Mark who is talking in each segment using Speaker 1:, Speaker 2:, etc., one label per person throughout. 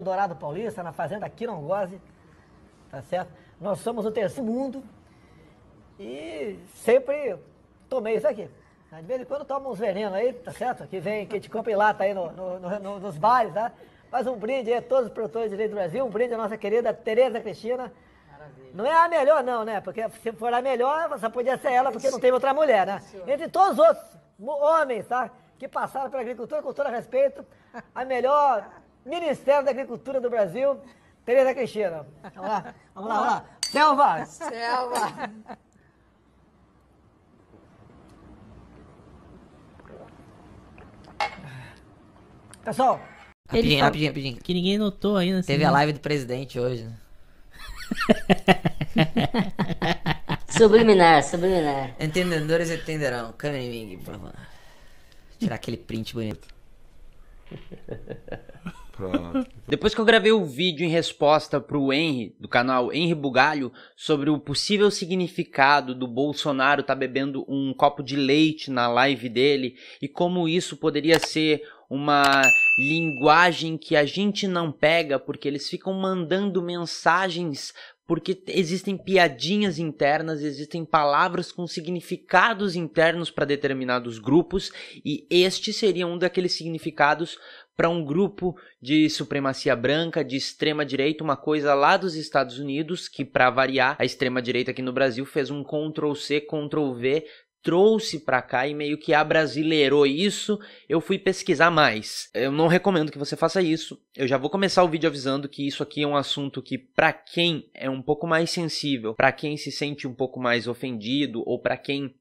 Speaker 1: Dourado Paulista, na Fazenda Quirongose, tá certo? Nós somos o terceiro mundo e sempre tomei isso aqui. De vez em quando toma uns venenos aí, tá certo? Que vem, que te compra e lata aí no, no, no, nos bares, tá? Né? Faz um brinde aí a todos os produtores de leite do Brasil, um brinde à nossa querida Tereza Cristina. Maravilha. Não é a melhor não, né? Porque se for a melhor, só podia ser ela, porque não tem outra mulher, né? Entre todos os outros homens, tá? Que passaram pela agricultura, com todo respeito, a melhor Ministério da Agricultura do Brasil, Tereza Cristina. Vamos lá, vamos lá, vamos lá. Selva! Selva! Pessoal, Rapidinho, rapidinho,
Speaker 2: rapidinho. Que ninguém notou ainda. Teve a live do presidente hoje. Né?
Speaker 1: subliminar, subliminar. Entendedores entenderão. Câmera em mim, por favor.
Speaker 2: Tirar aquele print bonito. Pronto. Depois que eu gravei o vídeo em resposta pro Henry, do canal Henry Bugalho, sobre o possível significado do Bolsonaro tá bebendo um copo de leite na live dele e como isso poderia ser uma linguagem que a gente não pega porque eles ficam mandando mensagens porque existem piadinhas internas, existem palavras com significados internos para determinados grupos, e este seria um daqueles significados para um grupo de supremacia branca, de extrema direita, uma coisa lá dos Estados Unidos, que para variar, a extrema direita aqui no Brasil fez um Ctrl C, Ctrl V, trouxe para cá e meio que abrasileirou isso, eu fui pesquisar mais. Eu não recomendo que você faça isso. Eu já vou começar o vídeo avisando que isso aqui é um assunto que para quem é um pouco mais sensível, para quem se sente um pouco mais ofendido ou para quem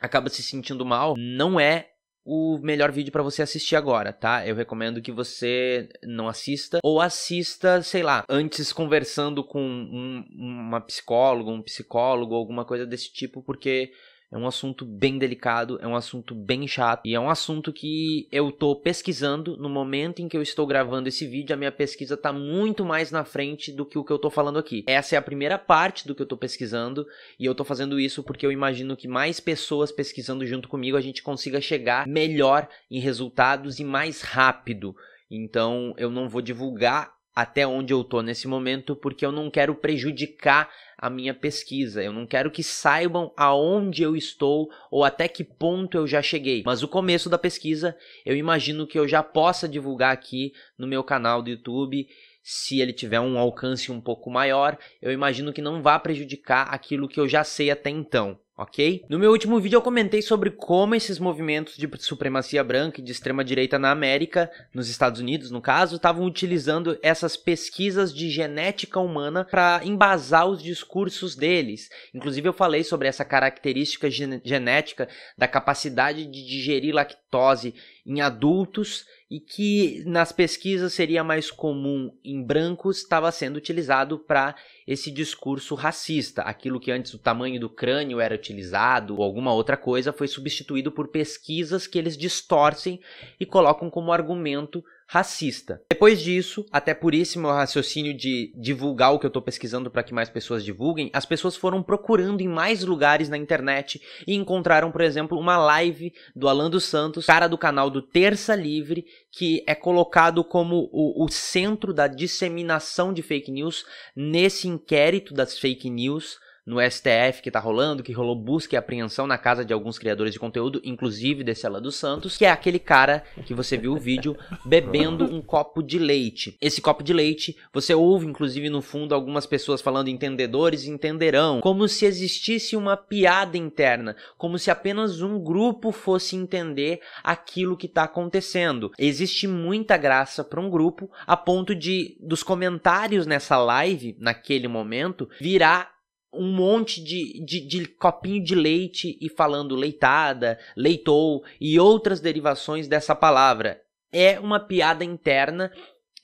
Speaker 2: acaba se sentindo mal, não é o melhor vídeo para você assistir agora, tá? Eu recomendo que você não assista ou assista, sei lá, antes conversando com um, uma psicóloga, um psicólogo, alguma coisa desse tipo, porque é um assunto bem delicado, é um assunto bem chato e é um assunto que eu tô pesquisando no momento em que eu estou gravando esse vídeo. A minha pesquisa tá muito mais na frente do que o que eu tô falando aqui. Essa é a primeira parte do que eu tô pesquisando e eu tô fazendo isso porque eu imagino que mais pessoas pesquisando junto comigo a gente consiga chegar melhor em resultados e mais rápido. Então eu não vou divulgar até onde eu estou nesse momento, porque eu não quero prejudicar a minha pesquisa. Eu não quero que saibam aonde eu estou ou até que ponto eu já cheguei. Mas o começo da pesquisa, eu imagino que eu já possa divulgar aqui no meu canal do YouTube. Se ele tiver um alcance um pouco maior, eu imagino que não vá prejudicar aquilo que eu já sei até então ok? No meu último vídeo eu comentei sobre como esses movimentos de supremacia branca e de extrema direita na América, nos Estados Unidos no caso, estavam utilizando essas pesquisas de genética humana para embasar os discursos deles. Inclusive eu falei sobre essa característica gen genética da capacidade de digerir lactose lactose em adultos e que nas pesquisas seria mais comum em brancos, estava sendo utilizado para esse discurso racista. Aquilo que antes o tamanho do crânio era utilizado ou alguma outra coisa foi substituído por pesquisas que eles distorcem e colocam como argumento racista. Depois disso, até por esse meu raciocínio de divulgar o que eu estou pesquisando para que mais pessoas divulguem, as pessoas foram procurando em mais lugares na internet e encontraram, por exemplo, uma live do Alan dos Santos, cara do canal do Terça Livre, que é colocado como o, o centro da disseminação de fake news nesse inquérito das fake news no STF que tá rolando, que rolou busca e apreensão na casa de alguns criadores de conteúdo, inclusive desse Alan dos Santos, que é aquele cara que você viu o vídeo bebendo um copo de leite. Esse copo de leite, você ouve inclusive no fundo algumas pessoas falando entendedores entenderão, como se existisse uma piada interna, como se apenas um grupo fosse entender aquilo que tá acontecendo. Existe muita graça para um grupo a ponto de dos comentários nessa live, naquele momento, virar um monte de, de, de, copinho de leite e falando leitada, leitou e outras derivações dessa palavra. É uma piada interna,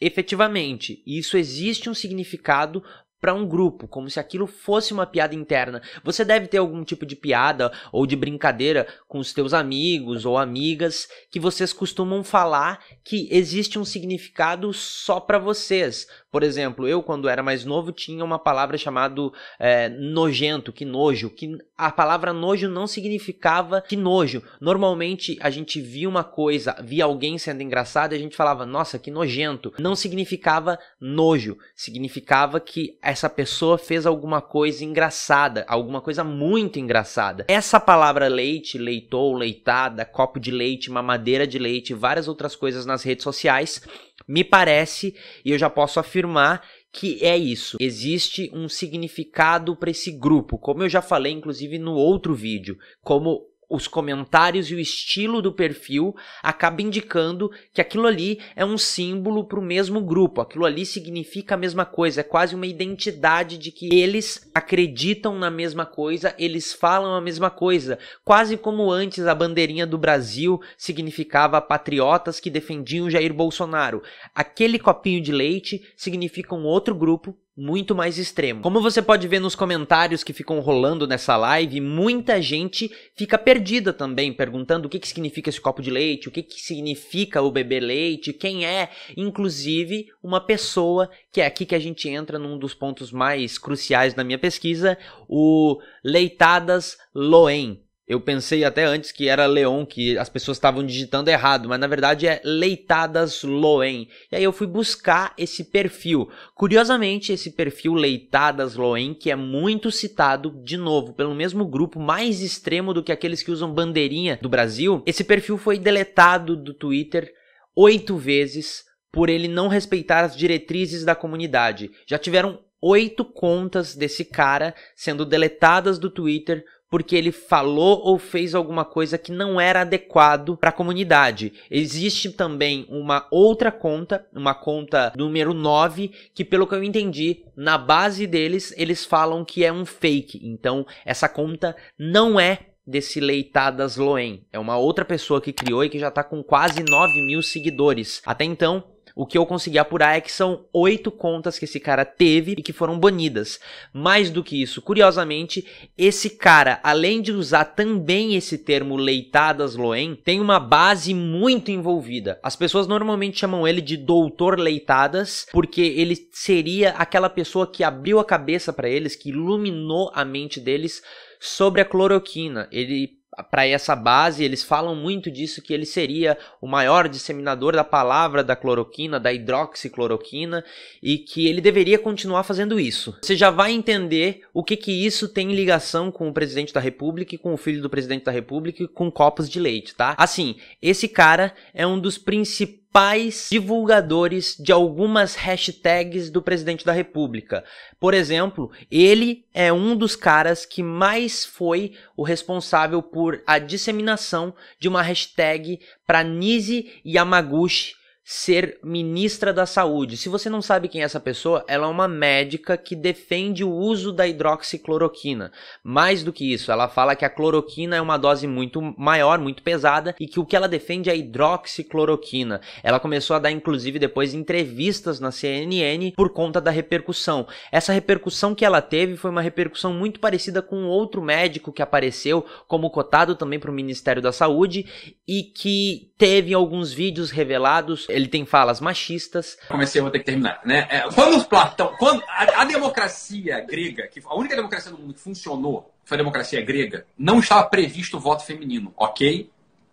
Speaker 2: efetivamente. Isso existe um significado para um grupo, como se aquilo fosse uma piada interna. Você deve ter algum tipo de piada ou de brincadeira com os teus amigos ou amigas que vocês costumam falar que existe um significado só para vocês. Por exemplo, eu quando era mais novo tinha uma palavra chamada é, nojento, que nojo, que a palavra nojo não significava que nojo. Normalmente a gente via uma coisa, via alguém sendo engraçado e a gente falava, nossa, que nojento. Não significava nojo, significava que é essa pessoa fez alguma coisa engraçada, alguma coisa muito engraçada. Essa palavra leite, leitou, leitada, copo de leite, mamadeira de leite, várias outras coisas nas redes sociais, me parece, e eu já posso afirmar, que é isso. Existe um significado para esse grupo, como eu já falei inclusive no outro vídeo, como os comentários e o estilo do perfil acaba indicando que aquilo ali é um símbolo para o mesmo grupo, aquilo ali significa a mesma coisa, é quase uma identidade de que eles acreditam na mesma coisa, eles falam a mesma coisa, quase como antes a bandeirinha do Brasil significava patriotas que defendiam Jair Bolsonaro. Aquele copinho de leite significa um outro grupo muito mais extremo. Como você pode ver nos comentários que ficam rolando nessa live, muita gente fica perdida também, perguntando o que, que significa esse copo de leite, o que, que significa o beber leite, quem é, inclusive uma pessoa que é aqui que a gente entra num dos pontos mais cruciais da minha pesquisa, o Leitadas Loen. Eu pensei até antes que era Leon, que as pessoas estavam digitando errado, mas na verdade é Leitadas Loen. E aí eu fui buscar esse perfil. Curiosamente, esse perfil Leitadas Loen, que é muito citado, de novo, pelo mesmo grupo mais extremo do que aqueles que usam bandeirinha do Brasil, esse perfil foi deletado do Twitter oito vezes por ele não respeitar as diretrizes da comunidade. Já tiveram oito contas desse cara sendo deletadas do Twitter porque ele falou ou fez alguma coisa que não era adequado para a comunidade. Existe também uma outra conta, uma conta número 9, que pelo que eu entendi, na base deles, eles falam que é um fake. Então, essa conta não é desse Leitadas Loen. É uma outra pessoa que criou e que já está com quase 9 mil seguidores. Até então, o que eu consegui apurar é que são oito contas que esse cara teve e que foram banidas. Mais do que isso, curiosamente, esse cara, além de usar também esse termo leitadas Loen, tem uma base muito envolvida. As pessoas normalmente chamam ele de doutor leitadas, porque ele seria aquela pessoa que abriu a cabeça para eles, que iluminou a mente deles sobre a cloroquina. Ele para essa base, eles falam muito disso que ele seria o maior disseminador da palavra da cloroquina, da hidroxicloroquina, e que ele deveria continuar fazendo isso. Você já vai entender o que que isso tem ligação com o presidente da República e com o filho do presidente da República e com copos de leite, tá? Assim, esse cara é um dos principais principais divulgadores de algumas hashtags do presidente da República. Por exemplo, ele é um dos caras que mais foi o responsável por por a disseminação de uma hashtag para Nise Yamaguchi ser ministra da saúde. Se você não sabe quem é essa pessoa, ela é uma médica que defende o uso da hidroxicloroquina. Mais do que isso, ela fala que a cloroquina é uma dose muito maior, muito pesada e que o que ela defende é a hidroxicloroquina. Ela começou a dar inclusive depois entrevistas na CNN por conta da repercussão. Essa repercussão que ela teve foi uma repercussão muito parecida com outro médico que apareceu como cotado também para o Ministério da Saúde e que teve alguns vídeos revelados ele tem falas machistas. Comecei, vou ter que terminar, né?
Speaker 1: É, quando Platão, quando a, a, democracia grega, que a única democracia do mundo que funcionou foi a democracia grega, não estava previsto o voto feminino, ok?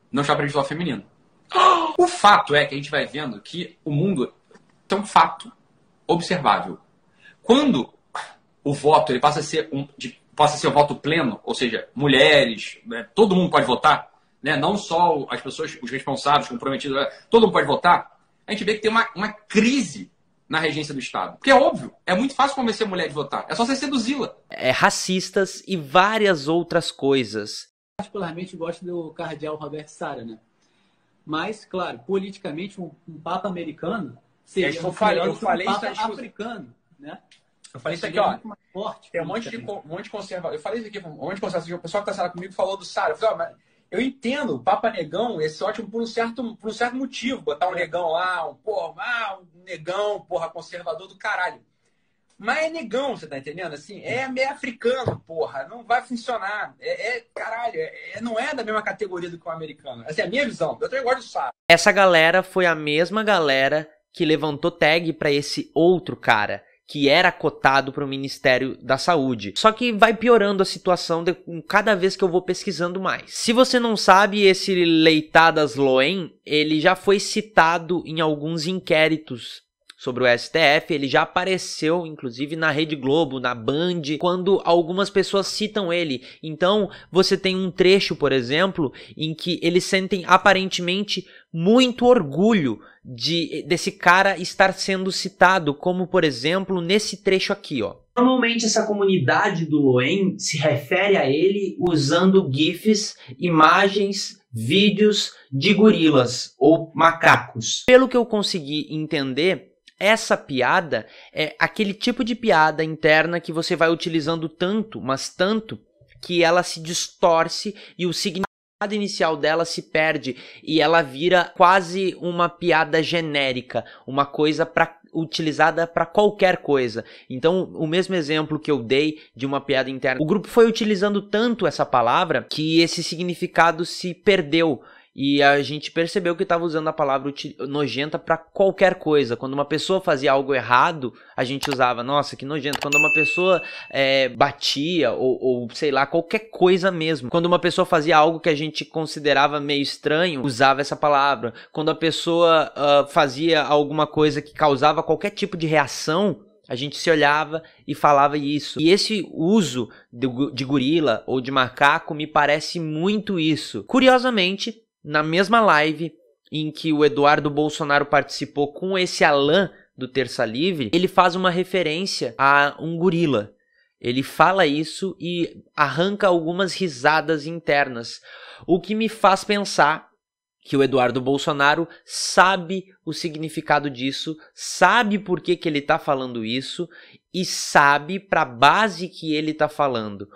Speaker 1: Não estava previsto o voto feminino. O fato é que a gente vai vendo que o mundo é um fato observável. Quando o voto ele passa a ser um, de, passa a ser um voto pleno, ou seja, mulheres, né, todo mundo pode votar, né? não só as pessoas, os responsáveis, comprometidos, todo mundo pode votar, a gente vê que tem uma, uma crise na regência
Speaker 2: do Estado. Porque é óbvio, é muito fácil convencer a mulher de votar, é só você seduzi-la. É racistas e várias outras coisas.
Speaker 1: Particularmente gosto do cardeal Robert Sara, né? Mas, claro, politicamente, um, um papa americano seria eu um, falei, eu falei um papa isso africano, né?
Speaker 2: Eu falei isso aqui, ó.
Speaker 1: Forte, tem um monte, de, um monte de conservador. Eu falei isso aqui, um monte de conservador. O pessoal que tá sala comigo falou do Sara. Eu falei, ó, mas eu entendo o Papa Negão, esse é ótimo, por um certo, por um certo motivo, botar um negão lá, um porra, ah, um negão, porra, conservador do caralho. Mas é negão, você tá entendendo? Assim, é meio africano, porra, não vai funcionar. É, é caralho, é, é não é da mesma categoria do que o americano. Essa é a minha visão, eu também gosto do Sara.
Speaker 2: Essa galera foi a mesma galera que levantou tag para esse outro cara que era cotado para o Ministério da Saúde. Só que vai piorando a situação de, cada vez que eu vou pesquisando mais. Se você não sabe, esse Leitadas Loen, ele já foi citado em alguns inquéritos sobre o STF, ele já apareceu inclusive na Rede Globo, na Band, quando algumas pessoas citam ele. Então, você tem um trecho, por exemplo, em que eles sentem aparentemente muito orgulho de desse cara estar sendo citado, como por exemplo, nesse trecho aqui, ó. Normalmente essa comunidade do Loen se refere a ele usando GIFs, imagens, vídeos de gorilas ou macacos. Pelo que eu consegui entender, essa piada é aquele tipo de piada interna que você vai utilizando tanto, mas tanto, que ela se distorce e o significado inicial dela se perde e ela vira quase uma piada genérica, uma coisa para utilizada para qualquer coisa. Então, o mesmo exemplo que eu dei de uma piada interna, o grupo foi utilizando tanto essa palavra que esse significado se perdeu. E a gente percebeu que estava usando a palavra nojenta para qualquer coisa. Quando uma pessoa fazia algo errado, a gente usava, nossa, que nojento. Quando uma pessoa é, batia, ou, ou, sei lá, qualquer coisa mesmo. Quando uma pessoa fazia algo que a gente considerava meio estranho, usava essa palavra. Quando a pessoa uh, fazia alguma coisa que causava qualquer tipo de reação, a gente se olhava e falava isso. E esse uso de, de gorila ou de macaco me parece muito isso. Curiosamente, na mesma live em que o Eduardo Bolsonaro participou com esse Alain do Terça Livre, ele faz uma referência a um gorila. Ele fala isso e arranca algumas risadas internas, o que me faz pensar que o Eduardo Bolsonaro sabe o significado disso, sabe por que, que ele está falando isso e sabe para a base que ele está falando.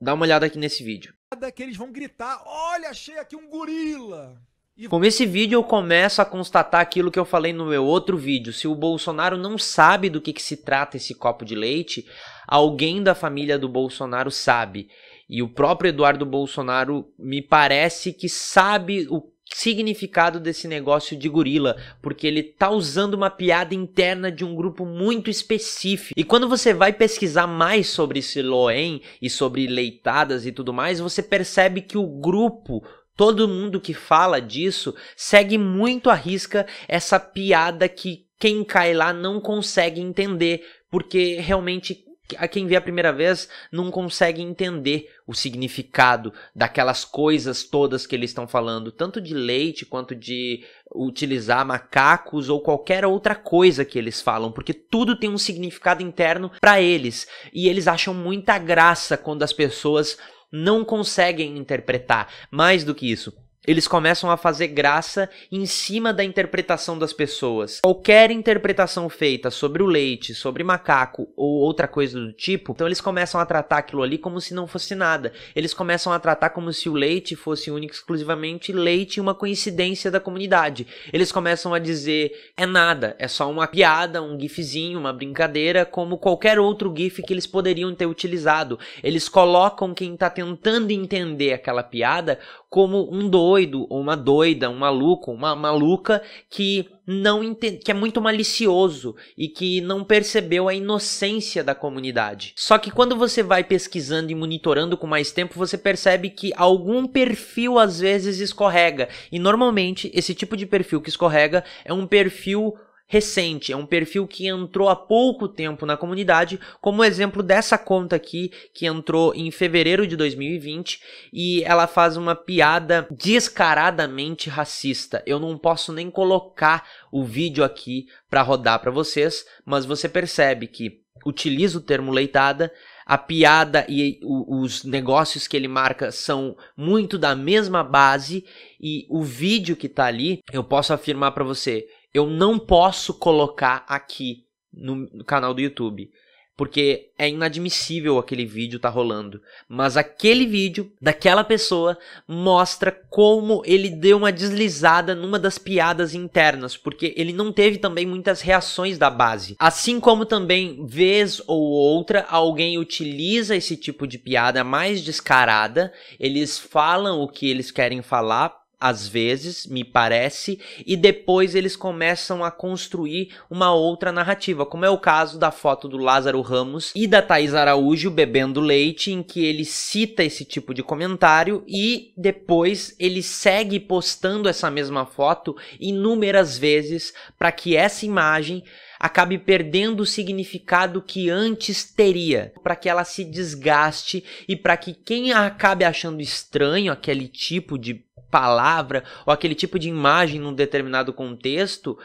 Speaker 2: Dá uma olhada aqui nesse vídeo
Speaker 1: que eles vão gritar: Olha, achei aqui um gorila!
Speaker 2: E... Com esse vídeo eu começo a constatar aquilo que eu falei no meu outro vídeo. Se o Bolsonaro não sabe do que, que se trata esse copo de leite, alguém da família do Bolsonaro sabe. E o próprio Eduardo Bolsonaro me parece que sabe o significado desse negócio de gorila, porque ele tá usando uma piada interna de um grupo muito específico. E quando você vai pesquisar mais sobre Siloen e sobre leitadas e tudo mais, você percebe que o grupo Todo mundo que fala disso segue muito à risca essa piada que quem cai lá não consegue entender, porque realmente a quem vê a primeira vez não consegue entender o significado daquelas coisas todas que eles estão falando, tanto de leite quanto de utilizar macacos ou qualquer outra coisa que eles falam, porque tudo tem um significado interno para eles e eles acham muita graça quando as pessoas não conseguem interpretar. Mais do que isso, eles começam a fazer graça em cima da interpretação das pessoas. Qualquer interpretação feita sobre o leite, sobre macaco ou outra coisa do tipo, então eles começam a tratar aquilo ali como se não fosse nada. Eles começam a tratar como se o leite fosse único exclusivamente leite e uma coincidência da comunidade. Eles começam a dizer é nada, é só uma piada, um gifzinho, uma brincadeira, como qualquer outro gif que eles poderiam ter utilizado. Eles colocam quem está tentando entender aquela piada como um doido doido ou uma doida, um maluco, uma maluca que não entende, que é muito malicioso e que não percebeu a inocência da comunidade. Só que quando você vai pesquisando e monitorando com mais tempo, você percebe que algum perfil às vezes escorrega. E normalmente esse tipo de perfil que escorrega é um perfil recente, é um perfil que entrou há pouco tempo na comunidade, como exemplo dessa conta aqui, que entrou em fevereiro de 2020 e ela faz uma piada descaradamente racista. Eu não posso nem colocar o vídeo aqui para rodar para vocês, mas você percebe que utiliza o termo leitada, a piada e os negócios que ele marca são muito da mesma base e o vídeo que tá ali, eu posso afirmar para você, eu não posso colocar aqui no, no canal do YouTube porque é inadmissível aquele vídeo tá rolando. Mas aquele vídeo daquela pessoa mostra como ele deu uma deslizada numa das piadas internas, porque ele não teve também muitas reações da base. Assim como também vez ou outra alguém utiliza esse tipo de piada mais descarada, eles falam o que eles querem falar às vezes, me parece, e depois eles começam a construir uma outra narrativa, como é o caso da foto do Lázaro Ramos e da Thaís Araújo bebendo leite, em que ele cita esse tipo de comentário e depois ele segue postando essa mesma foto inúmeras vezes para que essa imagem acabe perdendo o significado que antes teria, para que ela se desgaste e para que quem acabe achando estranho aquele tipo de palavra ou aquele tipo de imagem num determinado contexto,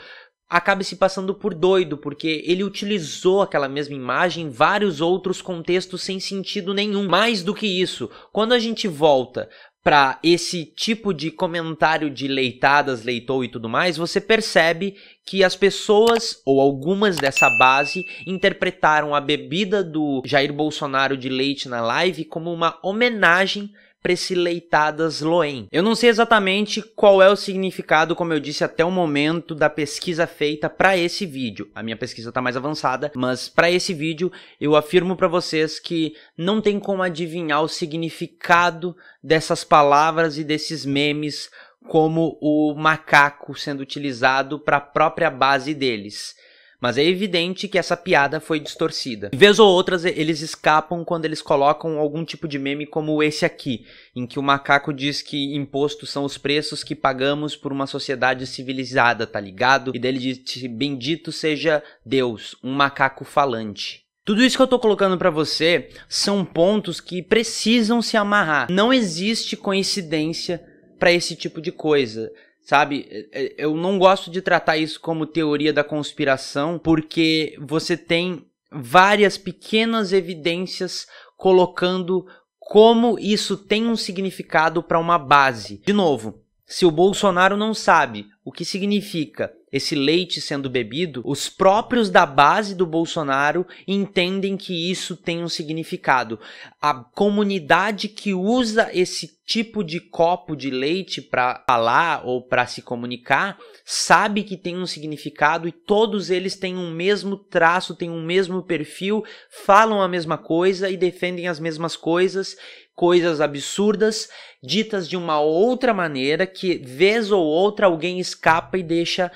Speaker 2: acaba se passando por doido, porque ele utilizou aquela mesma imagem em vários outros contextos sem sentido nenhum. Mais do que isso, quando a gente volta para esse tipo de comentário de leitadas, leitou e tudo mais, você percebe que as pessoas ou algumas dessa base interpretaram a bebida do Jair Bolsonaro de leite na live como uma homenagem precileitadas Loen. Eu não sei exatamente qual é o significado, como eu disse até o momento, da pesquisa feita para esse vídeo. A minha pesquisa está mais avançada, mas para esse vídeo eu afirmo para vocês que não tem como adivinhar o significado dessas palavras e desses memes como o macaco sendo utilizado para a própria base deles. Mas é evidente que essa piada foi distorcida. Vez ou outras, eles escapam quando eles colocam algum tipo de meme como esse aqui, em que o macaco diz que impostos são os preços que pagamos por uma sociedade civilizada, tá ligado? E dele diz: Bendito seja Deus, um macaco falante. Tudo isso que eu tô colocando para você são pontos que precisam se amarrar. Não existe coincidência para esse tipo de coisa. Sabe, é, é, eu não gosto de tratar isso como teoria da conspiração, porque você tem várias pequenas evidências colocando como isso tem um significado para uma base. De novo, se o Bolsonaro não sabe o que significa esse leite sendo bebido, os próprios da base do Bolsonaro entendem que isso tem um significado. A comunidade que usa esse tipo de copo de leite para falar ou para se comunicar sabe que tem um significado e todos eles têm um mesmo traço, têm um mesmo perfil, falam a mesma coisa e defendem as mesmas coisas, coisas absurdas ditas de uma outra maneira que vez ou outra alguém escapa e deixa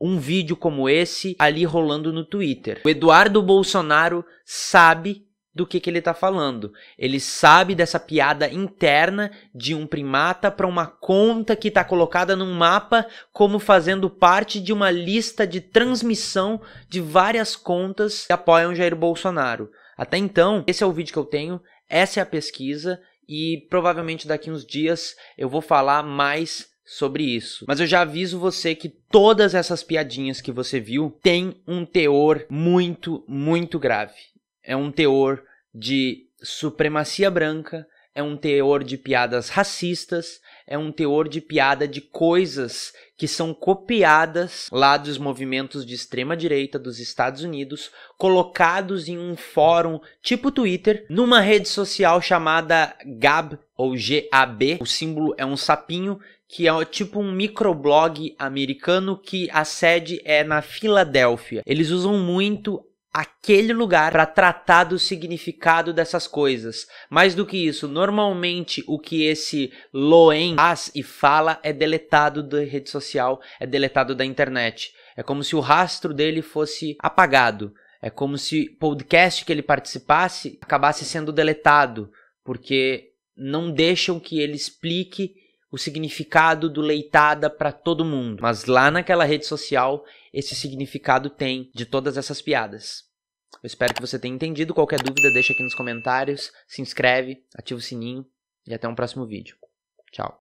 Speaker 2: um vídeo como esse ali rolando no Twitter. O Eduardo Bolsonaro sabe do que, que ele está falando. Ele sabe dessa piada interna de um primata para uma conta que está colocada num mapa como fazendo parte de uma lista de transmissão de várias contas que apoiam Jair Bolsonaro. Até então, esse é o vídeo que eu tenho, essa é a pesquisa e provavelmente daqui uns dias eu vou falar mais sobre isso. Mas eu já aviso você que todas essas piadinhas que você viu têm um teor muito, muito grave. É um teor de supremacia branca, é um teor de piadas racistas, é um teor de piada de coisas que são copiadas lá dos movimentos de extrema direita dos Estados Unidos, colocados em um fórum tipo Twitter, numa rede social chamada GAB ou GAB. O símbolo é um sapinho que é tipo um microblog americano que a sede é na Filadélfia. Eles usam muito aquele lugar para tratar do significado dessas coisas. Mais do que isso, normalmente o que esse Loen faz e fala é deletado da rede social, é deletado da internet. É como se o rastro dele fosse apagado. É como se o podcast que ele participasse acabasse sendo deletado, porque não deixam que ele explique o significado do leitada para todo mundo, mas lá naquela rede social esse significado tem de todas essas piadas. Eu espero que você tenha entendido. Qualquer dúvida, deixa aqui nos comentários, se inscreve, ativa o sininho e até um próximo vídeo. Tchau.